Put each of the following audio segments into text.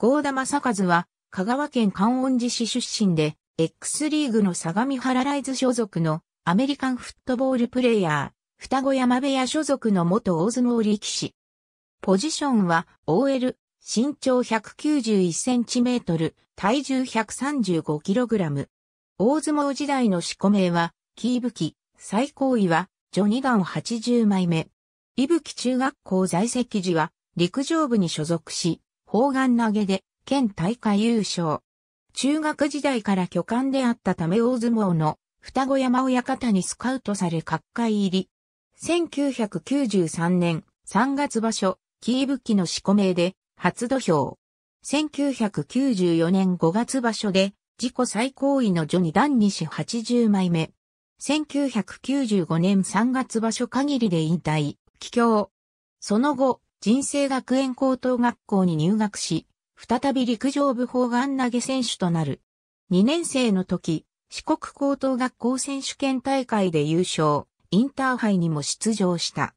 郷田正和は、香川県観音寺市出身で、X リーグの相模原ライズ所属のアメリカンフットボールプレイヤー、双子山部屋所属の元大相撲力士。ポジションは OL、身長1 9 1トル、体重1 3 5ラム。大相撲時代の四股名は、キーブキ、最高位は、ジョニガン80枚目。伊吹中学校在籍時は、陸上部に所属し、砲丸投げで、県大会優勝。中学時代から巨漢であったため大相撲の双子山親方にスカウトされ各界入り。1993年3月場所、キーブキの四股名で初土俵。1994年5月場所で自己最高位の序二段し80枚目。1995年3月場所限りで引退、帰郷。その後、人生学園高等学校に入学し、再び陸上部砲丸投げ選手となる。2年生の時、四国高等学校選手権大会で優勝、インターハイにも出場した。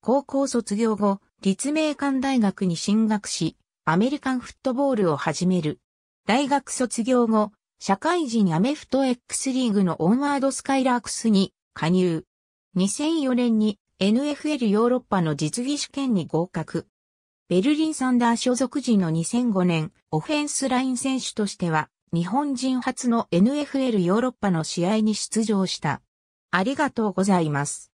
高校卒業後、立命館大学に進学し、アメリカンフットボールを始める。大学卒業後、社会人アメフト X リーグのオンワードスカイラークスに加入。2004年に NFL ヨーロッパの実技試験に合格。ベルリンサンダー所属時の2005年、オフェンスライン選手としては、日本人初の NFL ヨーロッパの試合に出場した。ありがとうございます。